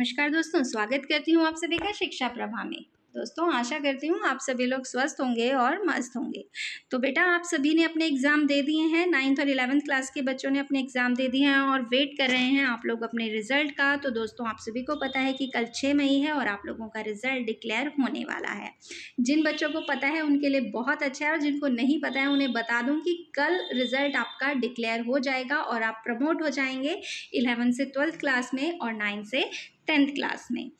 नमस्कार दोस्तों स्वागत करती हूँ आप सभी का शिक्षा प्रभा में दोस्तों आशा करती हूँ आप सभी लोग स्वस्थ होंगे और मस्त होंगे तो बेटा आप सभी ने अपने एग्ज़ाम दे दिए हैं नाइन्थ और इलेवंथ क्लास के बच्चों ने अपने एग्ज़ाम दे दिए हैं और वेट कर रहे हैं आप लोग अपने रिजल्ट का तो दोस्तों आप सभी को पता है कि कल छः मई है और आप लोगों का रिजल्ट डिक्लेयर होने वाला है जिन बच्चों को पता है उनके लिए बहुत अच्छा है और जिनको नहीं पता है उन्हें बता दूँ कि कल रिजल्ट आपका डिक्लेयर हो जाएगा और आप प्रमोट हो जाएंगे इलेवंथ से ट्वेल्थ क्लास में और नाइन्थ से टेंथ क्लास में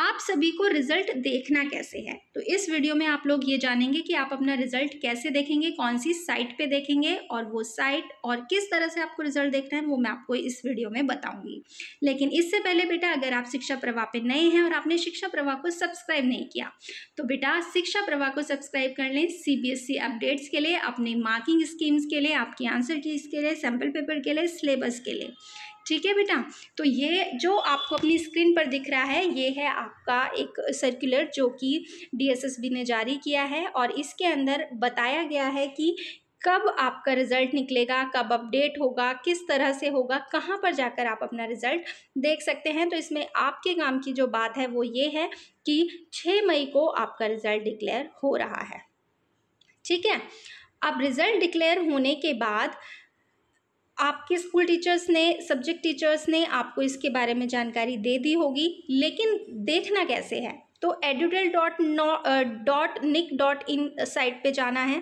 आप सभी को रिजल्ट देखना कैसे है तो इस वीडियो में आप लोग ये जानेंगे कि आप अपना रिजल्ट कैसे देखेंगे कौन सी साइट पे देखेंगे और वो साइट और किस तरह से आपको रिजल्ट देखना है वो मैं आपको इस वीडियो में बताऊंगी लेकिन इससे पहले बेटा अगर आप शिक्षा प्रवाह पे नए हैं और आपने शिक्षा प्रवाह को सब्सक्राइब नहीं किया तो बेटा शिक्षा प्रवाह को सब्सक्राइब कर लें सी e अपडेट्स के लिए अपने मार्किंग स्कीम्स के लिए आपकी आंसर की के लिए सैम्पल पेपर के लिए सिलेबस के लिए ठीक है बेटा तो ये जो आपको अपनी स्क्रीन पर दिख रहा है ये है आपका एक सर्कुलर जो कि डीएसएसबी ने जारी किया है और इसके अंदर बताया गया है कि कब आपका रिज़ल्ट निकलेगा कब अपडेट होगा किस तरह से होगा कहाँ पर जाकर आप अपना रिज़ल्ट देख सकते हैं तो इसमें आपके काम की जो बात है वो ये है कि 6 मई को आपका रिज़ल्ट डिक्लेयर हो रहा है ठीक है अब रिज़ल्ट डिक्लेयर होने के बाद आपके स्कूल टीचर्स ने सब्जेक्ट टीचर्स ने आपको इसके बारे में जानकारी दे दी होगी लेकिन देखना कैसे है तो edudel dot no dot nic dot in site पर जाना है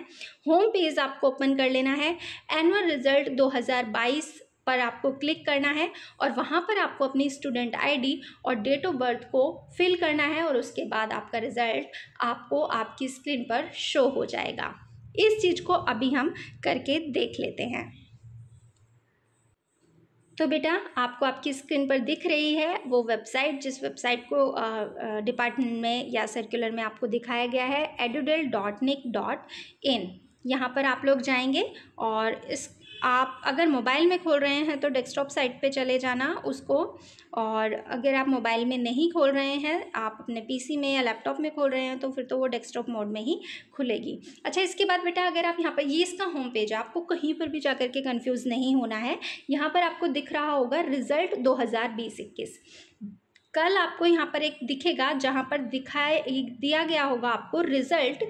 होम पेज आपको ओपन कर लेना है एनुअल रिजल्ट 2022 पर आपको क्लिक करना है और वहाँ पर आपको अपनी स्टूडेंट आईडी और डेट ऑफ बर्थ को फिल करना है और उसके बाद आपका रिज़ल्ट आपको आपकी स्क्रीन पर शो हो जाएगा इस चीज़ को अभी हम करके देख लेते हैं तो बेटा आपको आपकी स्क्रीन पर दिख रही है वो वेबसाइट जिस वेबसाइट को डिपार्टमेंट में या सर्कुलर में आपको दिखाया गया है एडोडेल डॉट निक डॉट इन यहाँ पर आप लोग जाएंगे और इस आप अगर मोबाइल में खोल रहे हैं तो डेस्कटॉप साइट पे चले जाना उसको और अगर आप मोबाइल में नहीं खोल रहे हैं आप अपने पीसी में या लैपटॉप में खोल रहे हैं तो फिर तो वो डेस्कटॉप मोड में ही खुलेगी अच्छा इसके बाद बेटा अगर आप यहाँ पर ये इसका होम पेज है आपको कहीं पर भी जा के कन्फ्यूज़ नहीं होना है यहाँ पर आपको दिख रहा होगा रिज़ल्ट दो हज़ार कल आपको यहाँ पर एक दिखेगा जहाँ पर दिखाए दिया गया होगा आपको रिज़ल्ट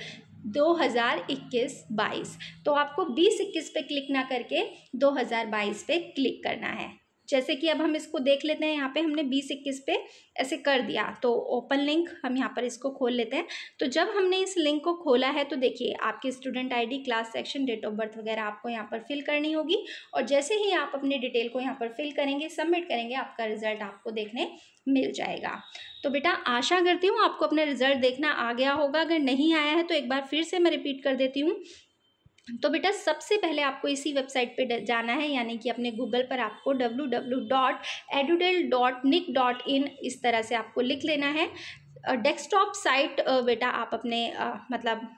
दो हज़ार इक्कीस बाईस तो आपको बीस इक्कीस पे क्लिक ना करके दो हज़ार बाईस पे क्लिक करना है जैसे कि अब हम इसको देख लेते हैं यहाँ पे हमने बीस इक्कीस पे ऐसे कर दिया तो ओपन लिंक हम यहाँ पर इसको खोल लेते हैं तो जब हमने इस लिंक को खोला है तो देखिए आपकी student ID class section date of birth वगैरह आपको यहाँ पर फिल करनी होगी और जैसे ही आप अपनी डिटेल को यहाँ पर फिल करेंगे सबमिट करेंगे आपका रिजल्ट आपको देखने मिल जाएगा तो बेटा आशा करती हूँ आपको अपना रिजल्ट देखना आ गया होगा अगर नहीं आया है तो एक बार फिर से मैं रिपीट कर देती हूँ तो बेटा सबसे पहले आपको इसी वेबसाइट पे जाना है यानी कि अपने गूगल पर आपको W dot edudel dot nic dot in इस तरह से आपको लिख लेना है डेस्कटॉप साइट बेटा आप अपने मतलब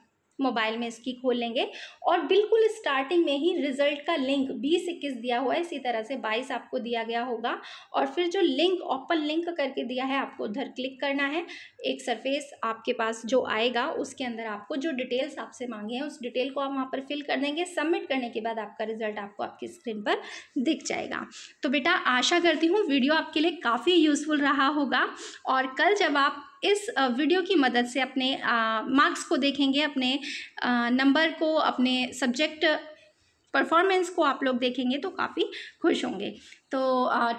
मोबाइल में इसकी खोल लेंगे और बिल्कुल स्टार्टिंग में ही रिजल्ट का लिंक बीस इक्कीस दिया हुआ है इसी तरह से बाईस आपको दिया गया होगा और फिर जो लिंक ओपन लिंक करके दिया है आपको उधर क्लिक करना है एक सरफेस आपके पास जो आएगा उसके अंदर आपको जो डिटेल्स आपसे मांगे हैं उस डिटेल को आप वहाँ पर फिल कर देंगे सबमिट करने के बाद आपका रिजल्ट आपको आपकी स्क्रीन पर दिख जाएगा तो बेटा आशा करती हूँ वीडियो आपके लिए काफ़ी यूज़फुल रहा होगा और कल जब आप इस वीडियो की मदद से अपने मार्क्स को देखेंगे अपने नंबर को अपने सब्जेक्ट परफॉर्मेंस को आप लोग देखेंगे तो काफ़ी खुश होंगे तो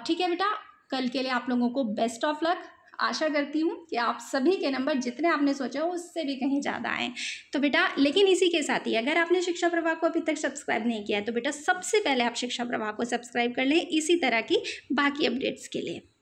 ठीक है बेटा कल के लिए आप लोगों को बेस्ट ऑफ लक आशा करती हूँ कि आप सभी के नंबर जितने आपने सोचे हो उससे भी कहीं ज़्यादा आएँ तो बेटा लेकिन इसी के साथ ही अगर आपने शिक्षा प्रवाह को अभी तक सब्सक्राइब नहीं किया है तो बेटा सबसे पहले आप शिक्षा प्रवाह को सब्सक्राइब कर लें इसी तरह की बाकी अपडेट्स के लिए